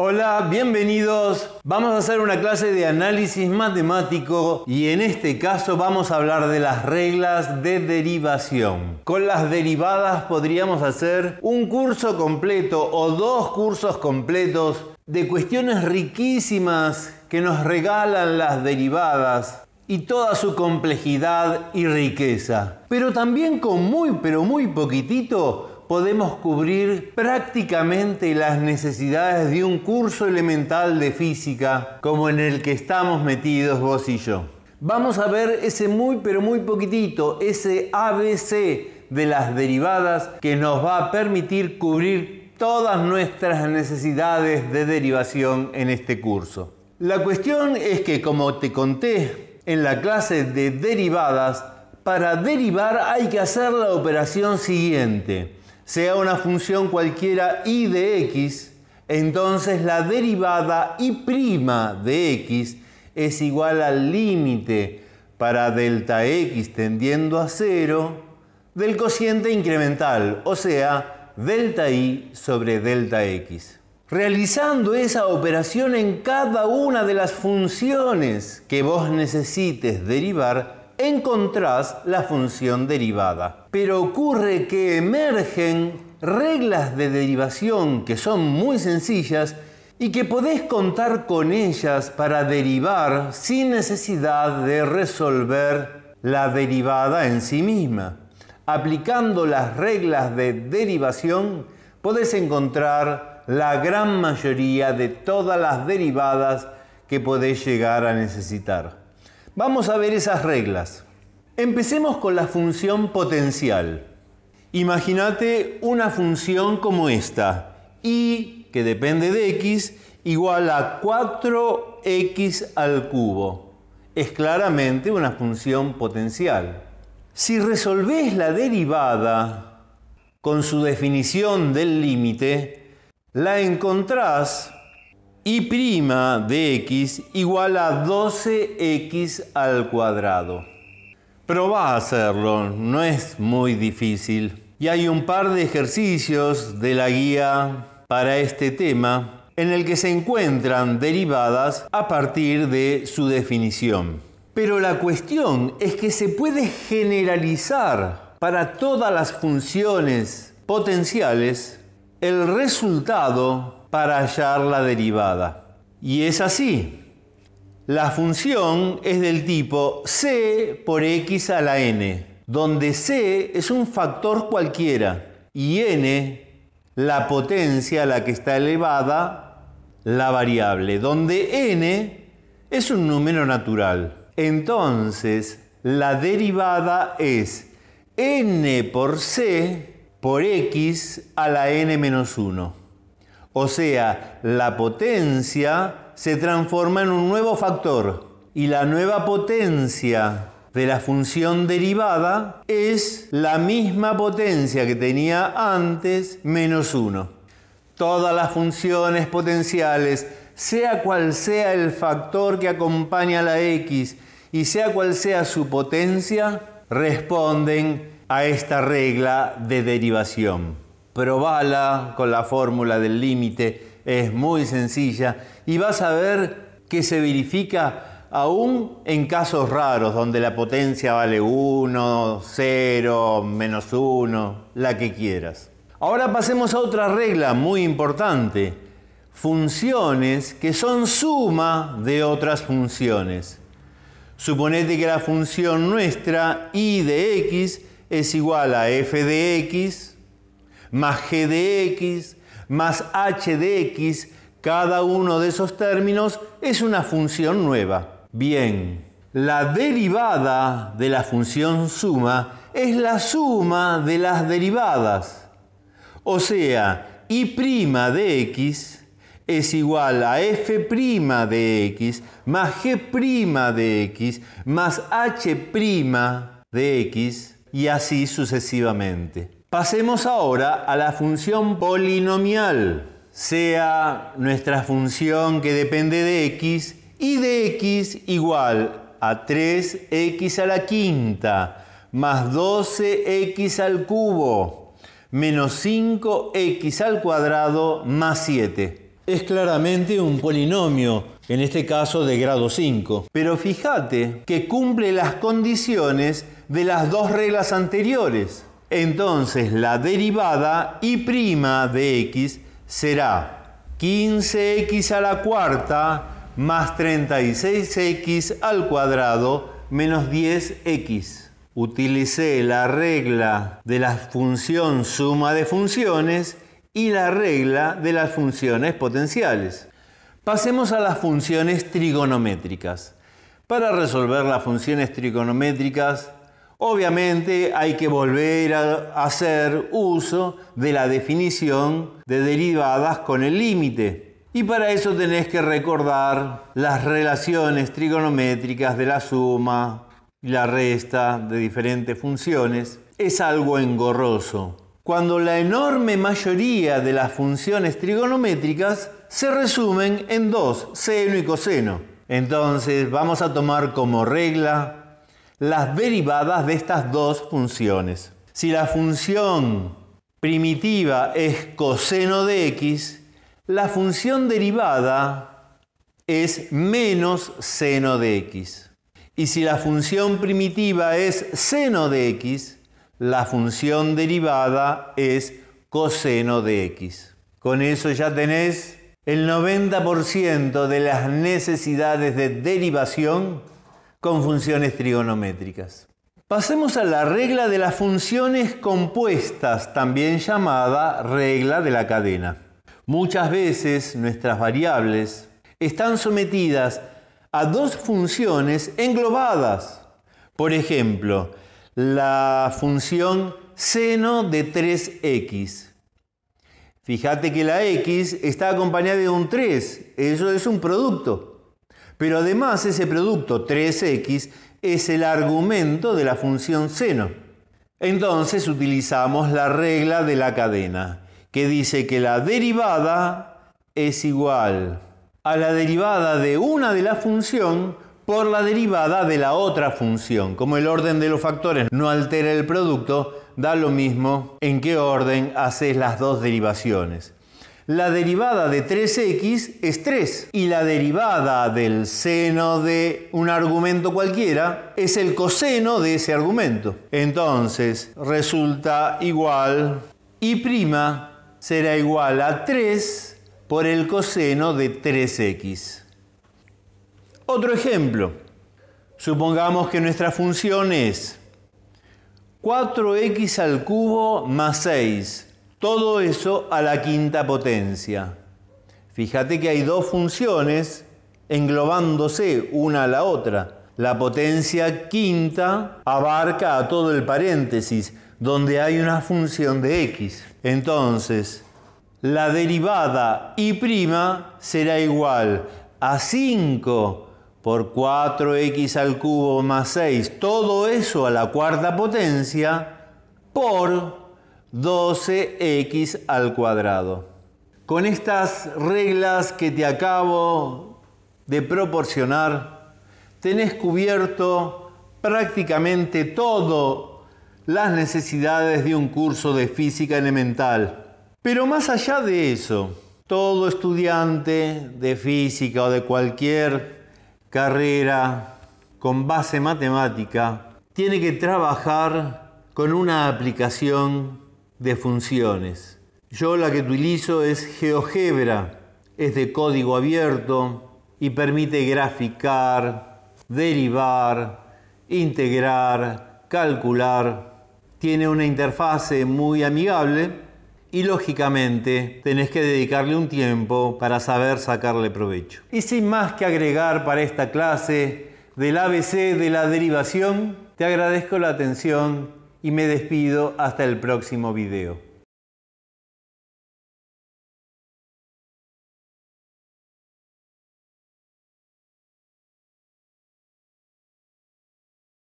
Hola, bienvenidos. Vamos a hacer una clase de análisis matemático y en este caso vamos a hablar de las reglas de derivación. Con las derivadas podríamos hacer un curso completo o dos cursos completos de cuestiones riquísimas que nos regalan las derivadas y toda su complejidad y riqueza. Pero también con muy, pero muy poquitito podemos cubrir prácticamente las necesidades de un curso elemental de física como en el que estamos metidos vos y yo. Vamos a ver ese muy pero muy poquitito, ese ABC de las derivadas que nos va a permitir cubrir todas nuestras necesidades de derivación en este curso. La cuestión es que como te conté en la clase de derivadas, para derivar hay que hacer la operación siguiente sea una función cualquiera y de x, entonces la derivada y prima de x es igual al límite para delta x tendiendo a cero del cociente incremental, o sea, delta y sobre delta x. Realizando esa operación en cada una de las funciones que vos necesites derivar, encontrás la función derivada. Pero ocurre que emergen reglas de derivación que son muy sencillas y que podés contar con ellas para derivar sin necesidad de resolver la derivada en sí misma. Aplicando las reglas de derivación podés encontrar la gran mayoría de todas las derivadas que podés llegar a necesitar. Vamos a ver esas reglas. Empecemos con la función potencial. Imagínate una función como esta, y que depende de x, igual a 4x al cubo. Es claramente una función potencial. Si resolvés la derivada con su definición del límite, la encontrás y' de x igual a 12x al cuadrado. va a hacerlo, no es muy difícil. Y hay un par de ejercicios de la guía para este tema en el que se encuentran derivadas a partir de su definición. Pero la cuestión es que se puede generalizar para todas las funciones potenciales el resultado para hallar la derivada. Y es así. La función es del tipo c por x a la n, donde c es un factor cualquiera y n la potencia a la que está elevada la variable, donde n es un número natural. Entonces, la derivada es n por c por x a la n menos 1. O sea, la potencia se transforma en un nuevo factor y la nueva potencia de la función derivada es la misma potencia que tenía antes menos 1. Todas las funciones potenciales, sea cual sea el factor que acompaña a la x y sea cual sea su potencia, responden a esta regla de derivación probala con la fórmula del límite, es muy sencilla y vas a ver que se verifica aún en casos raros donde la potencia vale 1, 0, menos 1, la que quieras. Ahora pasemos a otra regla muy importante, funciones que son suma de otras funciones. Suponete que la función nuestra y de x es igual a f de x más g de x, más h de x, cada uno de esos términos es una función nueva. Bien, la derivada de la función suma es la suma de las derivadas. O sea, y' de x es igual a f' de x más g' de x más h' de x y así sucesivamente. Pasemos ahora a la función polinomial, sea nuestra función que depende de x y de x igual a 3x a la quinta más 12x al cubo menos 5x al cuadrado más 7. Es claramente un polinomio, en este caso de grado 5. Pero fíjate que cumple las condiciones de las dos reglas anteriores. Entonces la derivada y prima de x será 15x a la cuarta más 36x al cuadrado menos 10x. Utilicé la regla de la función suma de funciones y la regla de las funciones potenciales. Pasemos a las funciones trigonométricas. Para resolver las funciones trigonométricas Obviamente hay que volver a hacer uso de la definición de derivadas con el límite. Y para eso tenés que recordar las relaciones trigonométricas de la suma y la resta de diferentes funciones. Es algo engorroso. Cuando la enorme mayoría de las funciones trigonométricas se resumen en dos, seno y coseno. Entonces vamos a tomar como regla las derivadas de estas dos funciones. Si la función primitiva es coseno de x, la función derivada es menos seno de x. Y si la función primitiva es seno de x, la función derivada es coseno de x. Con eso ya tenés el 90% de las necesidades de derivación con funciones trigonométricas. Pasemos a la regla de las funciones compuestas, también llamada regla de la cadena. Muchas veces nuestras variables están sometidas a dos funciones englobadas. Por ejemplo, la función seno de 3x. Fíjate que la x está acompañada de un 3, eso es un producto. Pero además ese producto 3x es el argumento de la función seno. Entonces utilizamos la regla de la cadena, que dice que la derivada es igual a la derivada de una de la función por la derivada de la otra función. Como el orden de los factores no altera el producto, da lo mismo en qué orden haces las dos derivaciones. La derivada de 3x es 3 y la derivada del seno de un argumento cualquiera es el coseno de ese argumento. Entonces resulta igual y' será igual a 3 por el coseno de 3x. Otro ejemplo. Supongamos que nuestra función es 4x al cubo más 6 todo eso a la quinta potencia. Fíjate que hay dos funciones englobándose una a la otra. La potencia quinta abarca a todo el paréntesis, donde hay una función de x. Entonces, la derivada y' prima será igual a 5 por 4x al cubo más 6, todo eso a la cuarta potencia, por 12x al cuadrado. Con estas reglas que te acabo de proporcionar, tenés cubierto prácticamente todo las necesidades de un curso de física elemental. Pero más allá de eso, todo estudiante de física o de cualquier carrera con base matemática tiene que trabajar con una aplicación de funciones. Yo la que utilizo es GeoGebra, es de código abierto y permite graficar, derivar, integrar, calcular. Tiene una interfase muy amigable y lógicamente tenés que dedicarle un tiempo para saber sacarle provecho. Y sin más que agregar para esta clase del ABC de la derivación, te agradezco la atención y me despido hasta el próximo video.